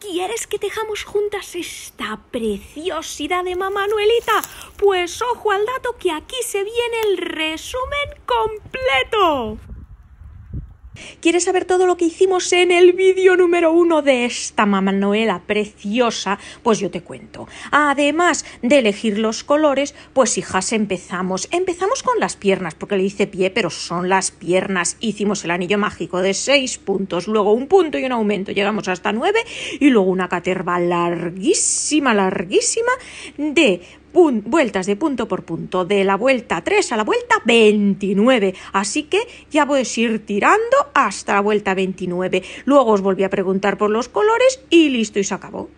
¿Quieres que tejamos juntas esta preciosidad de mamá Manuelita, Pues ojo al dato que aquí se viene el resumen completo. ¿Quieres saber todo lo que hicimos en el vídeo número uno de esta mamá noela preciosa? Pues yo te cuento. Además de elegir los colores, pues hijas empezamos. Empezamos con las piernas, porque le hice pie, pero son las piernas. Hicimos el anillo mágico de seis puntos, luego un punto y un aumento. Llegamos hasta nueve y luego una caterva larguísima, larguísima de vueltas de punto por punto, de la vuelta 3 a la vuelta 29. Así que ya a ir tirando hasta la vuelta 29. Luego os volví a preguntar por los colores y listo y se acabó.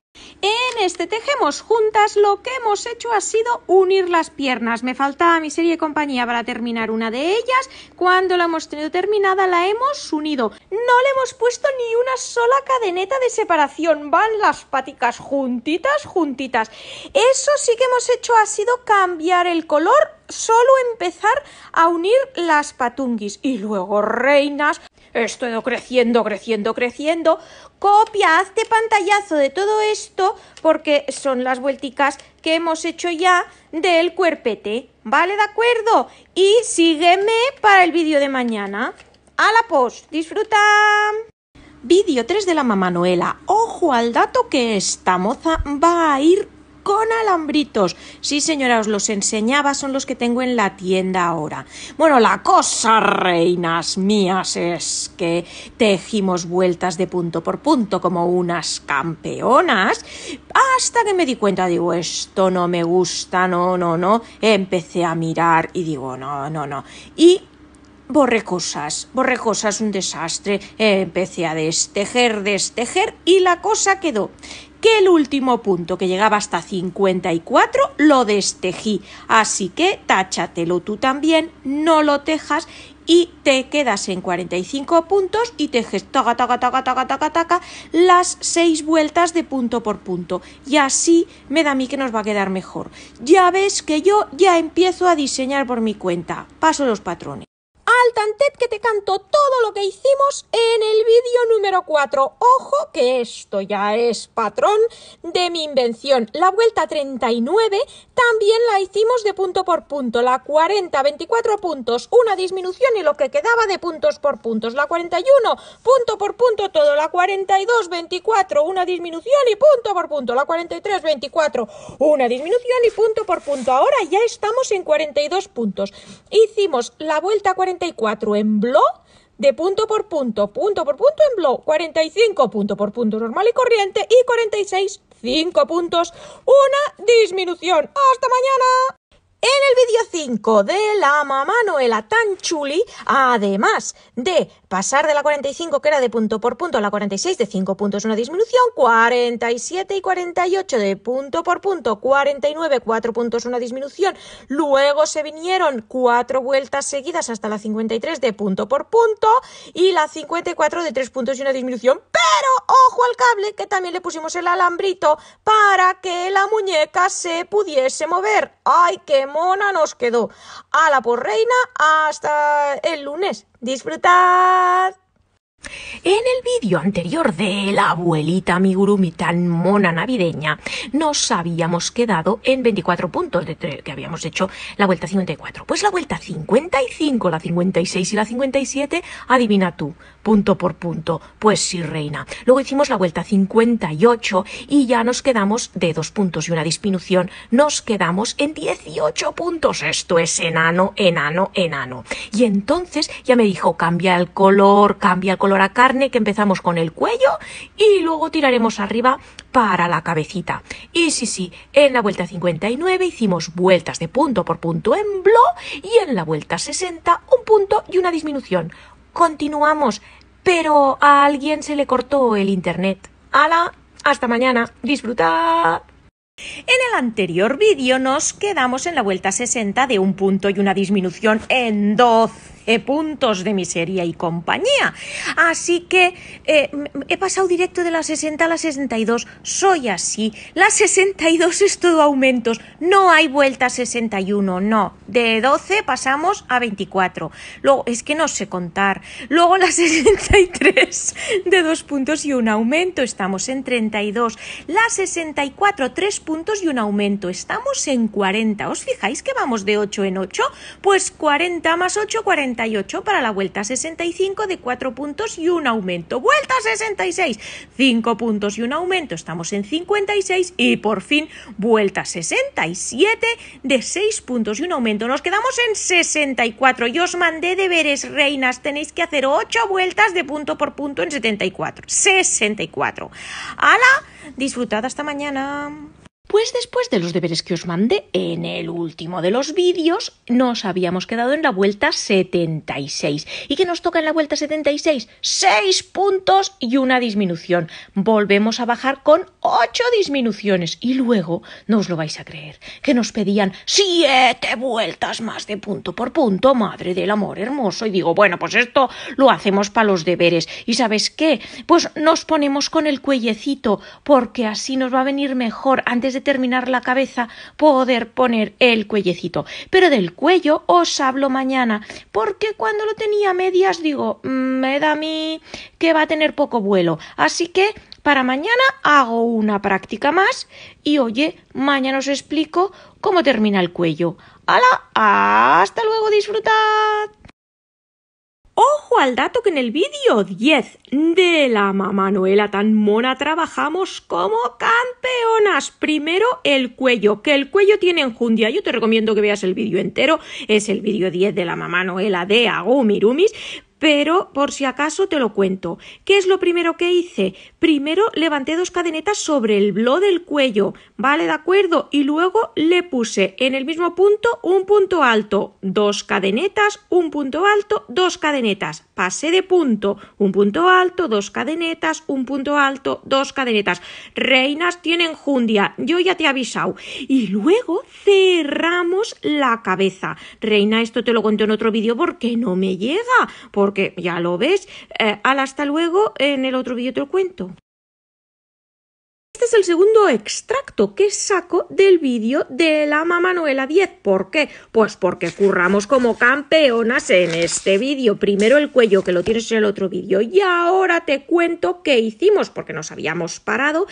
En este tejemos juntas lo que hemos hecho ha sido unir las piernas. Me faltaba mi serie de compañía para terminar una de ellas. Cuando la hemos tenido terminada la hemos unido. No le hemos puesto ni una sola cadeneta de separación. Van las paticas juntitas, juntitas. Eso sí que hemos hecho ha sido cambiar el color solo empezar a unir las patunguis y luego reinas. Esto creciendo, creciendo, creciendo. Copia, hazte pantallazo de todo esto porque son las vuelticas que hemos hecho ya del cuerpete. ¿Vale? ¿De acuerdo? Y sígueme para el vídeo de mañana. A la post, disfruta. Vídeo 3 de la mamá Noela. Ojo al dato que esta moza va a ir con alambritos. Sí, señora, os los enseñaba, son los que tengo en la tienda ahora. Bueno, la cosa, reinas mías, es que tejimos vueltas de punto por punto como unas campeonas, hasta que me di cuenta, digo, esto no me gusta, no, no, no. Empecé a mirar y digo, no, no, no. Y borré cosas, borré cosas, un desastre. empecé a destejer, destejer y la cosa quedó que el último punto que llegaba hasta 54 lo destejí. Así que táchatelo tú también, no lo tejas y te quedas en 45 puntos y tejes taca, taca, taca, taca, taca, taca, las 6 vueltas de punto por punto. Y así me da a mí que nos va a quedar mejor. Ya ves que yo ya empiezo a diseñar por mi cuenta. Paso los patrones al que te canto todo lo que hicimos en el vídeo número 4. Ojo que esto ya es patrón de mi invención. La vuelta 39 también la hicimos de punto por punto. La 40, 24 puntos, una disminución y lo que quedaba de puntos por puntos. La 41, punto por punto todo. La 42, 24, una disminución y punto por punto. La 43, 24, una disminución y punto por punto. Ahora ya estamos en 42 puntos. Hicimos la vuelta 42, en blog de punto por punto, punto por punto en blog, 45 punto por punto normal y corriente y 46 5 puntos, una disminución. ¡Hasta mañana! En el vídeo 5 de la mamá Noela tan chuli, además de pasar de la 45 que era de punto por punto a la 46 de 5 puntos una disminución, 47 y 48 de punto por punto, 49 4 puntos una disminución, luego se vinieron 4 vueltas seguidas hasta la 53 de punto por punto y la 54 de 3 puntos y una disminución, pero ojo al cable que también le pusimos el alambrito para que la muñeca se pudiese mover. ¡Ay, qué mona nos quedó. a por reina, hasta el lunes. Disfrutad. En el vídeo anterior de la abuelita migurumi tan mona navideña, nos habíamos quedado en 24 puntos de que habíamos hecho la vuelta 54. Pues la vuelta 55, la 56 y la 57, adivina tú, punto por punto. Pues sí, reina. Luego hicimos la vuelta 58 y ya nos quedamos de dos puntos y una disminución. Nos quedamos en 18 puntos. Esto es enano, enano, enano. Y entonces ya me dijo, cambia el color, cambia el color color carne que empezamos con el cuello y luego tiraremos arriba para la cabecita. Y sí, sí, en la vuelta 59 hicimos vueltas de punto por punto en blo y en la vuelta 60 un punto y una disminución. Continuamos, pero a alguien se le cortó el internet. ¡Hala! ¡Hasta mañana! disfruta En el anterior vídeo nos quedamos en la vuelta 60 de un punto y una disminución en 12. Eh, puntos de miseria y compañía. Así que eh, he pasado directo de la 60 a la 62. Soy así. La 62 es todo aumentos. No hay vuelta 61, no. De 12 pasamos a 24. Luego, es que no sé contar. Luego la 63 de 2 puntos y un aumento. Estamos en 32. La 64, 3 puntos y un aumento. Estamos en 40. ¿Os fijáis que vamos de 8 en 8? Pues 40 más 8, 40 para la vuelta 65 de 4 puntos y un aumento. Vuelta 66, 5 puntos y un aumento. Estamos en 56 y por fin vuelta 67 de 6 puntos y un aumento. Nos quedamos en 64. Yo os mandé deberes, reinas. Tenéis que hacer 8 vueltas de punto por punto en 74. 64. ¡Hala! Disfrutad hasta mañana. Pues después de los deberes que os mandé en el último de los vídeos, nos habíamos quedado en la vuelta 76. ¿Y qué nos toca en la vuelta 76? 6 puntos y una disminución. Volvemos a bajar con 8 disminuciones. Y luego, no os lo vais a creer, que nos pedían 7 vueltas más de punto por punto. Madre del amor hermoso. Y digo, bueno, pues esto lo hacemos para los deberes. ¿Y sabes qué? Pues nos ponemos con el cuellecito, porque así nos va a venir mejor antes de terminar la cabeza poder poner el cuellecito. Pero del cuello os hablo mañana, porque cuando lo tenía medias digo, mm, me da a mí que va a tener poco vuelo. Así que para mañana hago una práctica más y oye, mañana os explico cómo termina el cuello. ¡Hala! ¡Hasta luego! ¡Disfrutad! Ojo al dato que en el vídeo 10 de la mamá noela tan mona trabajamos como campeonas. Primero el cuello, que el cuello tiene enjundia. Yo te recomiendo que veas el vídeo entero. Es el vídeo 10 de la mamá noela de Agumirumis pero por si acaso te lo cuento. ¿Qué es lo primero que hice? Primero levanté dos cadenetas sobre el blo del cuello, ¿vale? ¿De acuerdo? Y luego le puse en el mismo punto un punto alto, dos cadenetas, un punto alto, dos cadenetas. Pasé de punto, un punto alto, dos cadenetas, un punto alto, dos cadenetas. Reinas tienen jundia, yo ya te he avisado. Y luego cerramos la cabeza. Reina, esto te lo conté en otro vídeo porque no me llega porque ya lo ves. Eh, al hasta luego en el otro vídeo te lo cuento. Este es el segundo extracto que saco del vídeo de la noela 10. ¿Por qué? Pues porque curramos como campeonas en este vídeo. Primero el cuello, que lo tienes en el otro vídeo. Y ahora te cuento qué hicimos, porque nos habíamos parado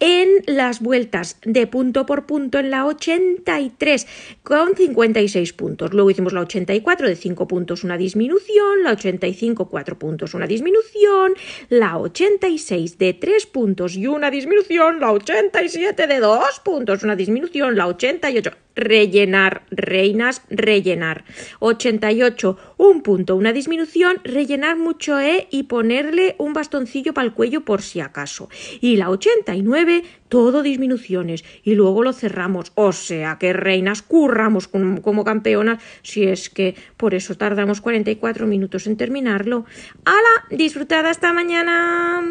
en las vueltas de punto por punto en la 83 con 56 puntos. Luego hicimos la 84 de 5 puntos una disminución, la 85 4 puntos una disminución, la 86 de 3 puntos y una disminución la 87 de 2 puntos, una disminución, la 88, rellenar, reinas, rellenar. 88, un punto, una disminución, rellenar mucho E y ponerle un bastoncillo para el cuello por si acaso. Y la 89, todo disminuciones. Y luego lo cerramos. O sea que reinas, curramos como, campeonas, si es que por eso tardamos 44 minutos en terminarlo. ¡Hala! Disfrutada esta mañana.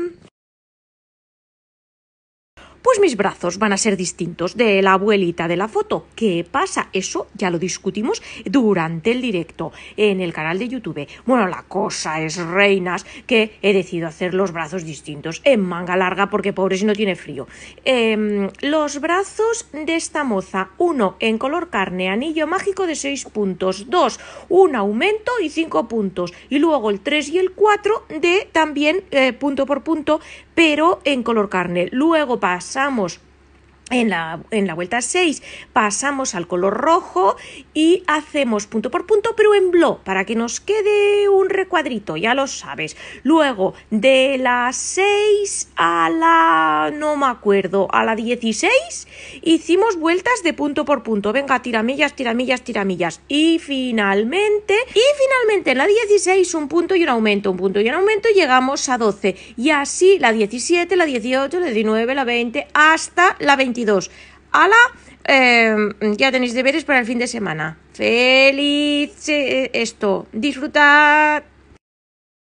Pues mis brazos van a ser distintos de la abuelita de la foto. ¿Qué pasa? Eso ya lo discutimos durante el directo en el canal de YouTube. Bueno, la cosa es, reinas, que he decidido hacer los brazos distintos en manga larga porque pobre si no tiene frío. Em, los brazos de esta moza, uno en color carne, anillo mágico de 6 puntos, Dos, un aumento y 5 puntos. Y luego el 3 y el 4 de también eh, punto por punto pero en color carne. Luego pasamos en la, vuelta 6 pasamos al color rojo y hacemos punto por punto, pero en blog, para que nos quede un recuadrito, ya lo sabes. Luego, de la 6 a la... no me acuerdo, a la 16, hicimos vueltas de punto por punto. Venga, tiramillas, tiramillas, tiramillas. Y finalmente, y finalmente en la 16 un punto y un aumento, un punto y un aumento, llegamos a 12. Y así la 17, la 18, la 19, la 20, hasta la 20 a ¡Hala! Eh, ya tenéis deberes para el fin de semana. ¡Feliz eh, esto! ¡Disfrutad!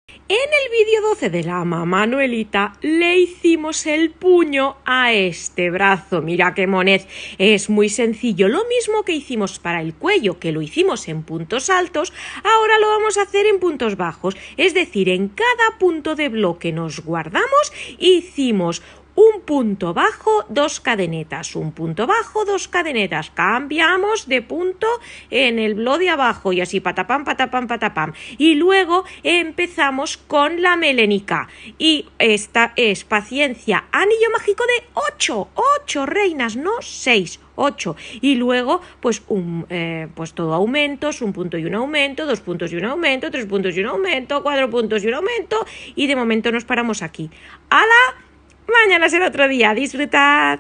En el vídeo 12 de la mamá Manuelita le hicimos el puño a este brazo. Mira qué monez. Es muy sencillo. Lo mismo que hicimos para el cuello, que lo hicimos en puntos altos, ahora lo vamos a hacer en puntos bajos. Es decir, en cada punto de bloque nos guardamos, hicimos un punto bajo, dos cadenetas, un punto bajo, dos cadenetas, cambiamos de punto en el blo de abajo y así patapam, patapam, patapam. Y luego empezamos con la melénica, y esta es paciencia, anillo mágico de 8, 8 reinas, no 6, 8. Y luego, pues, un, eh, pues todo aumentos, un punto y un aumento, dos puntos y un aumento, tres puntos y un aumento, cuatro puntos y un aumento. Y de momento nos paramos aquí. ala, Mañana será otro día. Disfrutad.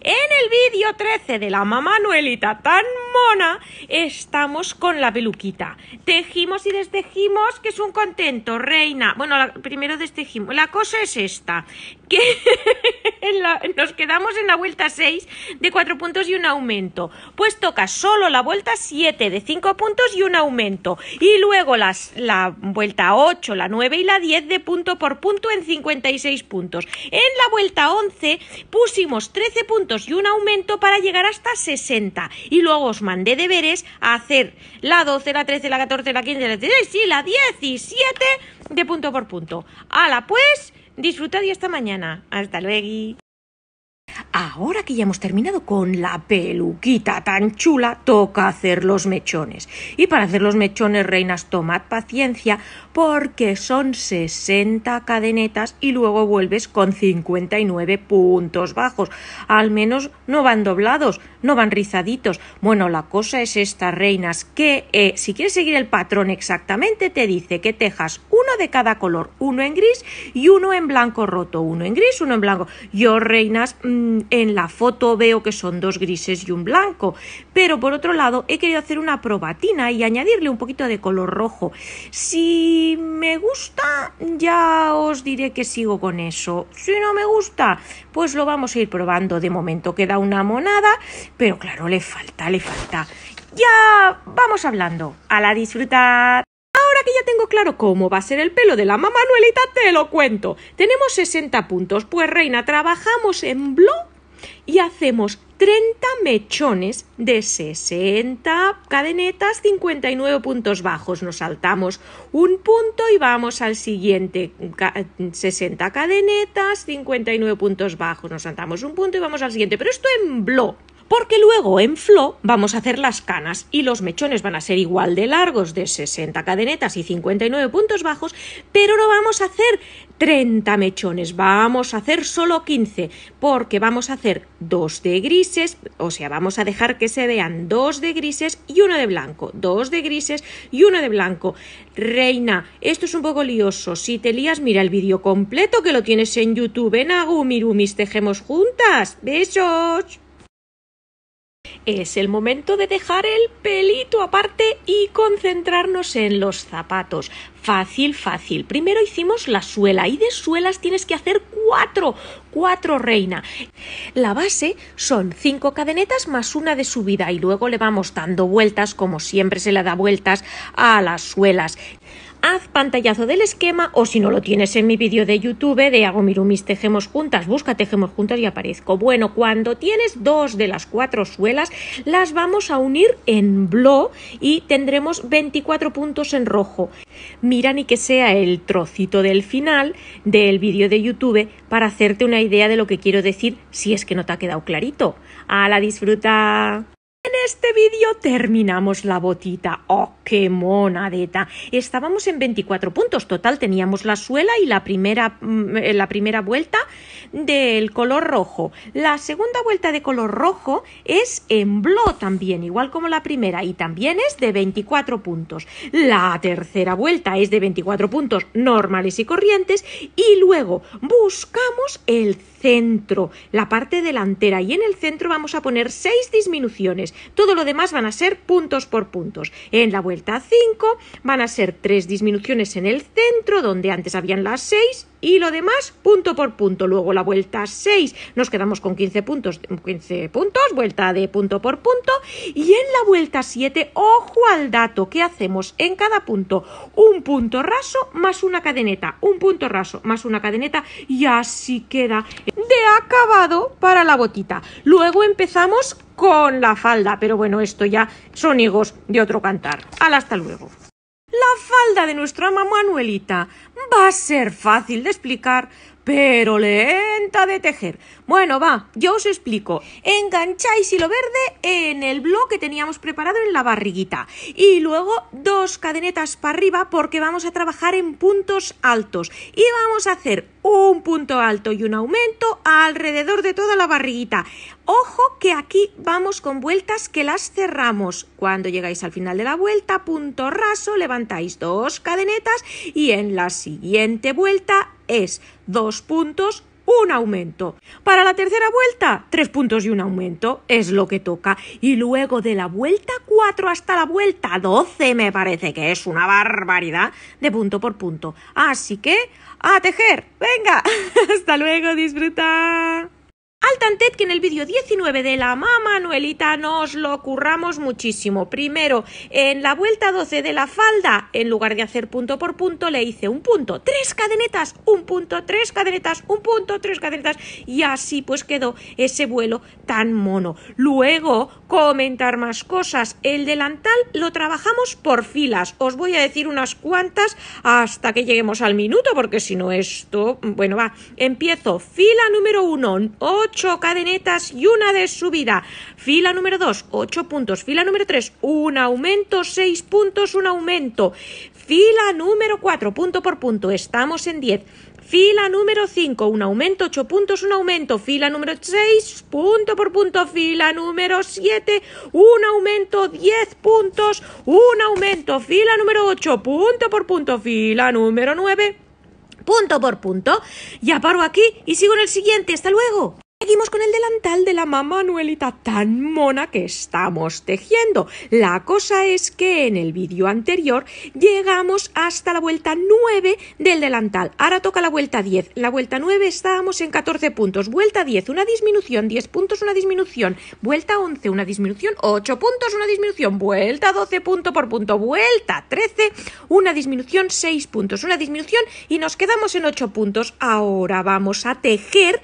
En el vídeo 13 de la mamá Noelita tan estamos con la peluquita. Tejimos y destejimos, que es un contento, reina. Bueno, primero destejimos. La cosa es esta, que nos quedamos en la vuelta 6 de 4 puntos y un aumento. Pues toca solo la vuelta 7 de 5 puntos y un aumento. Y luego la vuelta 8, la 9 y la 10 de punto por punto en 56 puntos. En la vuelta 11 pusimos 13 puntos y un aumento para llegar hasta 60. Y luego os mandé deberes a hacer la 12, la 13, la 14, la 15, la 16 y la 17 de punto por punto. Hala pues, disfrutad y hasta mañana. Hasta luego. Ahora que ya hemos terminado con la peluquita tan chula, toca hacer los mechones. Y para hacer los mechones, reinas, tomad paciencia porque son 60 cadenetas y luego vuelves con 59 puntos bajos. Al menos no van doblados, no van rizaditos. Bueno, la cosa es esta, reinas, que eh, si quieres seguir el patrón exactamente, te dice que tejas de cada color, uno en gris y uno en blanco roto, uno en gris, uno en blanco. Yo, reinas, mm, en la foto veo que son dos grises y un blanco, pero por otro lado he querido hacer una probatina y añadirle un poquito de color rojo. Si me gusta, ya os diré que sigo con eso. Si no me gusta, pues lo vamos a ir probando. De momento queda una monada, pero claro, le falta, le falta. Ya vamos hablando. A la disfrutar. Ahora que ya tengo claro cómo va a ser el pelo de la mamá Manuelita, te lo cuento. Tenemos 60 puntos. Pues, reina, trabajamos en blog y hacemos 30 mechones de 60 cadenetas, 59 puntos bajos. Nos saltamos un punto y vamos al siguiente. 60 cadenetas, 59 puntos bajos. Nos saltamos un punto y vamos al siguiente. Pero esto en bló porque luego en flow vamos a hacer las canas y los mechones van a ser igual de largos, de 60 cadenetas y 59 puntos bajos, pero no vamos a hacer 30 mechones, vamos a hacer solo 15, porque vamos a hacer dos de grises, o sea, vamos a dejar que se vean dos de grises y uno de blanco, dos de grises y uno de blanco. Reina, esto es un poco lioso, si te lías mira el vídeo completo que lo tienes en YouTube, en Agumirumis, tejemos juntas. Besos es el momento de dejar el pelito aparte y concentrarnos en los zapatos. Fácil, fácil. Primero hicimos la suela y de suelas tienes que hacer cuatro, cuatro reina. La base son cinco cadenetas más una de subida y luego le vamos dando vueltas como siempre se le da vueltas a las suelas haz pantallazo del esquema o si no lo tienes en mi vídeo de YouTube de hago mirumis tejemos juntas, busca tejemos juntas y aparezco. Bueno, cuando tienes dos de las cuatro suelas, las vamos a unir en blo y tendremos 24 puntos en rojo. Mira ni que sea el trocito del final del vídeo de YouTube para hacerte una idea de lo que quiero decir si es que no te ha quedado clarito. ¡A la disfruta! este vídeo terminamos la botita. ¡Oh, qué monadeta! Estábamos en 24 puntos. Total, teníamos la suela y la primera, mm, eh, la primera vuelta del color rojo. La segunda vuelta de color rojo es en blo también, igual como la primera, y también es de 24 puntos. La tercera vuelta es de 24 puntos normales y corrientes. Y luego buscamos el centro, la parte delantera, y en el centro vamos a poner seis disminuciones. Todo lo demás van a ser puntos por puntos. En la vuelta 5 van a ser tres disminuciones en el centro, donde antes habían las seis, y lo demás punto por punto. Luego la vuelta 6 nos quedamos con 15 puntos, 15 puntos, vuelta de punto por punto y en la vuelta 7, ojo al dato que hacemos en cada punto, un punto raso más una cadeneta, un punto raso más una cadeneta y así queda de acabado para la botita. Luego empezamos con la falda, pero bueno, esto ya son higos de otro cantar. hasta luego. La falda de nuestra mamá Manuelita. Va a ser fácil de explicar, pero lenta de tejer. Bueno, va, yo os explico. Engancháis hilo verde en el bloque que teníamos preparado en la barriguita y luego dos cadenetas para arriba porque vamos a trabajar en puntos altos y vamos a hacer un punto alto y un aumento alrededor de toda la barriguita. Ojo que aquí vamos con vueltas que las cerramos. Cuando llegáis al final de la vuelta, punto raso, levantáis dos cadenetas y en las siguiente vuelta es dos puntos, un aumento. Para la tercera vuelta, tres puntos y un aumento es lo que toca. Y luego de la vuelta 4 hasta la vuelta 12 me parece que es una barbaridad de punto por punto. Así que, a tejer. Venga, hasta luego, disfruta. Al tantet que en el vídeo 19 de la mamá manuelita nos lo curramos muchísimo. Primero, en la vuelta 12 de la falda, en lugar de hacer punto por punto, le hice un punto, tres cadenetas, un punto, tres cadenetas, un punto, tres cadenetas, y así pues quedó ese vuelo tan mono. Luego, comentar más cosas. El delantal lo trabajamos por filas. Os voy a decir unas cuantas hasta que lleguemos al minuto, porque si no esto, bueno, va. Empiezo. Fila número uno. 8 cadenetas y una de subida. Fila número 2, 8 puntos. Fila número 3, un aumento, 6 puntos, un aumento. Fila número 4, punto por punto, estamos en 10. Fila número 5, un aumento, 8 puntos, un aumento. Fila número 6, punto por punto. Fila número 7, un aumento, 10 puntos, un aumento. Fila número 8, punto por punto. Fila número 9, punto por punto. Ya paro aquí y sigo en el siguiente. Hasta luego. Seguimos con el delantal de la mamá Anuelita tan mona que estamos tejiendo. La cosa es que en el vídeo anterior llegamos hasta la vuelta 9 del delantal. Ahora toca la vuelta 10. la vuelta 9 estábamos en 14 puntos. Vuelta 10, una disminución. 10 puntos, una disminución. Vuelta 11, una disminución. 8 puntos, una disminución. Vuelta 12, punto por punto. Vuelta 13, una disminución. 6 puntos, una disminución. Y nos quedamos en 8 puntos. Ahora vamos a tejer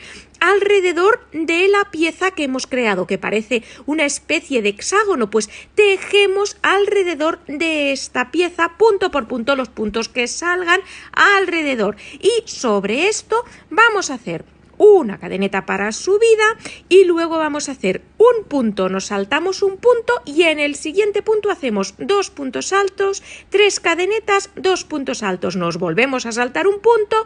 alrededor de la pieza que hemos creado, que parece una especie de hexágono, pues tejemos alrededor de esta pieza punto por punto los puntos que salgan alrededor. Y sobre esto vamos a hacer una cadeneta para subida y luego vamos a hacer un punto, nos saltamos un punto y en el siguiente punto hacemos dos puntos altos, tres cadenetas, dos puntos altos, nos volvemos a saltar un punto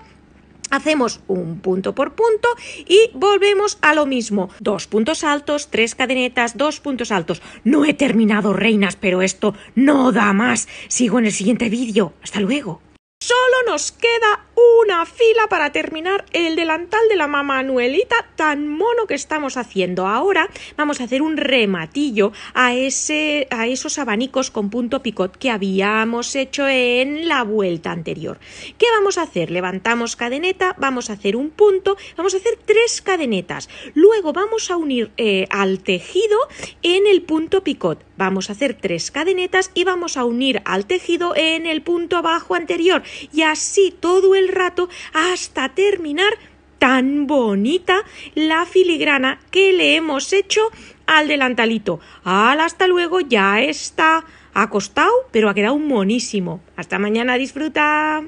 Hacemos un punto por punto y volvemos a lo mismo. Dos puntos altos, tres cadenetas, dos puntos altos. No he terminado, reinas, pero esto no da más. Sigo en el siguiente vídeo. Hasta luego. Solo nos queda una fila para terminar el delantal de la mamá Anuelita, tan mono que estamos haciendo. Ahora vamos a hacer un rematillo a, ese, a esos abanicos con punto picot que habíamos hecho en la vuelta anterior. ¿Qué vamos a hacer? Levantamos cadeneta, vamos a hacer un punto, vamos a hacer tres cadenetas. Luego vamos a unir eh, al tejido en el punto picot Vamos a hacer tres cadenetas y vamos a unir al tejido en el punto abajo anterior y así todo el rato hasta terminar tan bonita la filigrana que le hemos hecho al delantalito. Al hasta luego, ya está acostado, pero ha quedado monísimo. Hasta mañana, disfruta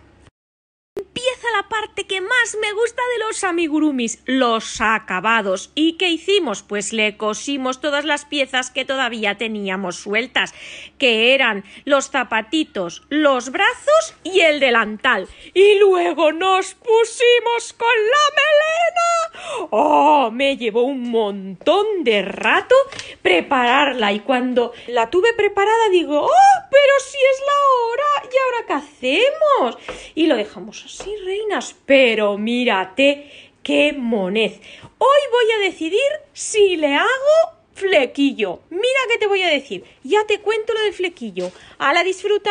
empieza la parte que más me gusta de los amigurumis, los acabados. ¿Y qué hicimos? Pues le cosimos todas las piezas que todavía teníamos sueltas, que eran los zapatitos, los brazos y el delantal. Y luego nos pusimos con la melena. ¡Oh! Me llevó un montón de rato prepararla y cuando la tuve preparada digo, ¡oh! Pero si es la hora, ¿y ahora qué hacemos? Y lo dejamos así reinas! Pero mírate, qué monez. Hoy voy a decidir si le hago flequillo. Mira qué te voy a decir. Ya te cuento lo del flequillo. ¡A la disfruta!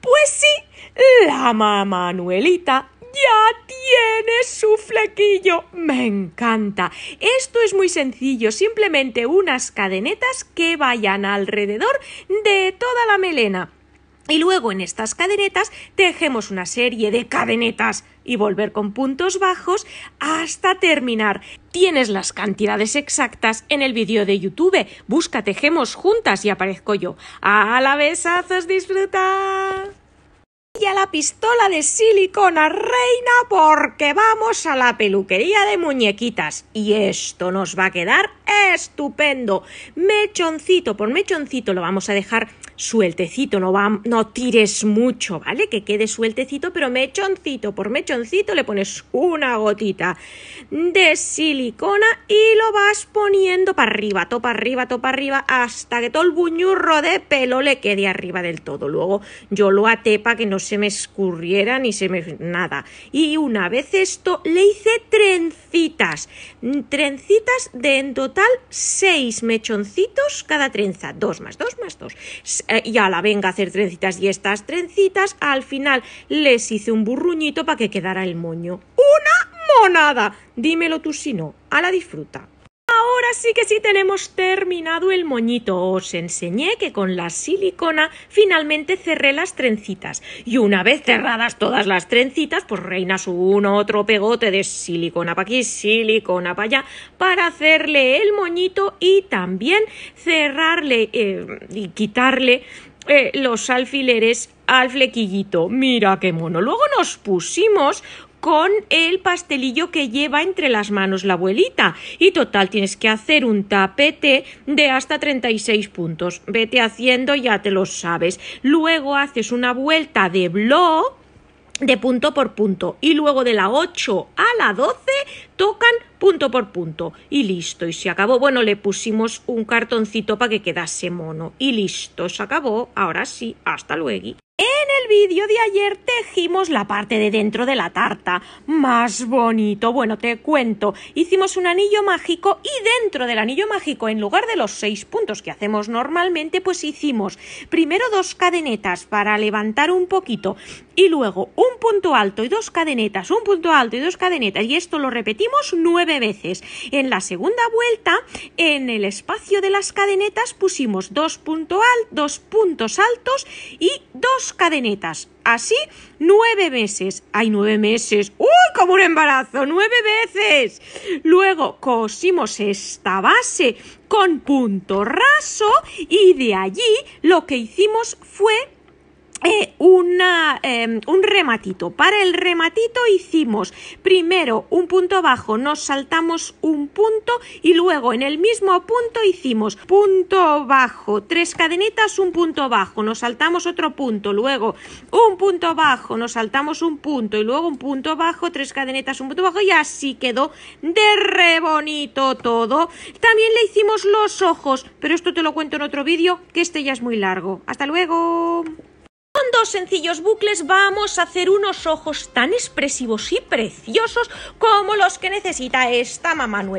Pues sí, la mamá Manuelita ya tiene su flequillo. Me encanta. Esto es muy sencillo, simplemente unas cadenetas que vayan alrededor de toda la melena. Y luego en estas cadenetas tejemos una serie de cadenetas y volver con puntos bajos hasta terminar. Tienes las cantidades exactas en el vídeo de YouTube. Busca tejemos juntas y aparezco yo. ¡A la besazos, disfruta! Y a la pistola de silicona reina porque vamos a la peluquería de muñequitas y esto nos va a quedar estupendo. Mechoncito por mechoncito lo vamos a dejar sueltecito, no, va, no tires mucho, ¿vale? Que quede sueltecito, pero mechoncito por mechoncito le pones una gotita de silicona y lo vas poniendo para arriba, topa arriba, topa arriba, hasta que todo el buñurro de pelo le quede arriba del todo. Luego yo lo até para que no se me escurriera ni se me... nada. Y una vez esto, le hice trencitas, trencitas de en total seis mechoncitos cada trenza. Dos más dos más dos. Eh, y a la venga a hacer trencitas y estas trencitas, al final les hice un burruñito para que quedara el moño. ¡Una monada! Dímelo tú si no. A la disfruta ahora sí que sí tenemos terminado el moñito. Os enseñé que con la silicona finalmente cerré las trencitas. Y una vez cerradas todas las trencitas, pues reinas uno otro pegote de silicona para aquí, silicona para allá, para hacerle el moñito y también cerrarle eh, y quitarle eh, los alfileres al flequillito. Mira qué mono. Luego nos pusimos con el pastelillo que lleva entre las manos la abuelita. Y total, tienes que hacer un tapete de hasta 36 puntos. Vete haciendo, ya te lo sabes. Luego haces una vuelta de blog de punto por punto y luego de la 8 a la 12 tocan punto por punto y listo, y se acabó. Bueno, le pusimos un cartoncito para que quedase mono y listo, se acabó. Ahora sí, hasta luego. En el vídeo de ayer tejimos la parte de dentro de la tarta. Más bonito. Bueno, te cuento. Hicimos un anillo mágico y dentro del anillo mágico, en lugar de los seis puntos que hacemos normalmente, pues hicimos primero dos cadenetas para levantar un poquito y luego un punto alto y dos cadenetas, un punto alto y dos cadenetas. Y esto lo repetimos nueve veces. En la segunda vuelta, en el espacio de las cadenetas, pusimos dos, puntos altos y dos cadenetas. Así, nueve meses. hay nueve meses! ¡Uy, como un embarazo! ¡Nueve veces! Luego cosimos esta base con punto raso y de allí lo que hicimos fue Em, un rematito. Para el rematito hicimos primero un punto bajo, nos saltamos un punto y luego en el mismo punto hicimos punto bajo, tres cadenetas un punto bajo, nos saltamos otro punto, luego un punto bajo, nos saltamos un punto y luego un punto bajo, tres cadenetas, un punto bajo y así quedó de re bonito todo. También le hicimos los ojos, pero esto te lo cuento en otro vídeo que este ya es muy largo. Hasta luego. Con dos sencillos bucles vamos a hacer unos ojos tan expresivos y preciosos como los que necesita esta mamá No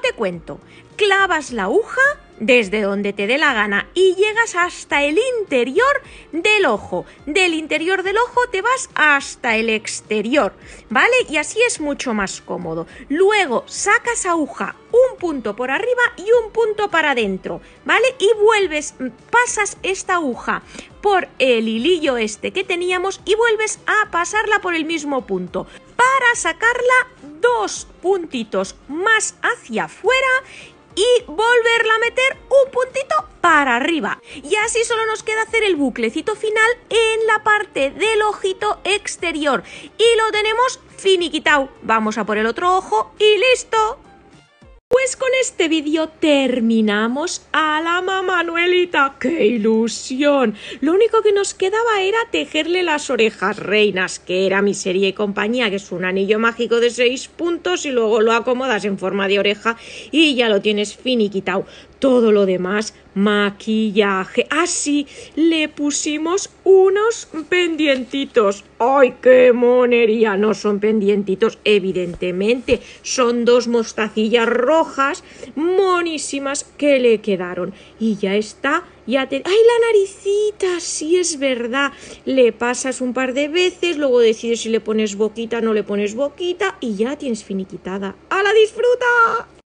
te cuento, clavas la aguja desde donde te dé la gana y llegas hasta el interior del ojo. Del interior del ojo te vas hasta el exterior, ¿vale? Y así es mucho más cómodo. Luego sacas aguja un punto por arriba y un punto para adentro, ¿vale? Y vuelves, mm, pasas esta aguja por el hilillo este que teníamos y vuelves a pasarla por el mismo punto para sacarla dos puntitos más hacia afuera y volverla a meter un puntito para arriba. Y así solo nos queda hacer el buclecito final en la parte del ojito exterior. Y lo tenemos finiquitado. Vamos a por el otro ojo y listo este vídeo terminamos a la mamá Manuelita. ¡Qué ilusión! Lo único que nos quedaba era tejerle las orejas reinas, que era mi serie y compañía, que es un anillo mágico de seis puntos y luego lo acomodas en forma de oreja y ya lo tienes finiquitado. Todo lo demás, maquillaje. Así le pusimos unos pendientitos. ¡Ay, qué monería! No son pendientitos, evidentemente. Son dos mostacillas rojas monísimas que le quedaron. Y ya está. Ya te... ¡Ay, la naricita! Sí, es verdad. Le pasas un par de veces, luego decides si le pones boquita, no le pones boquita y ya tienes finiquitada. ¡A la disfruta!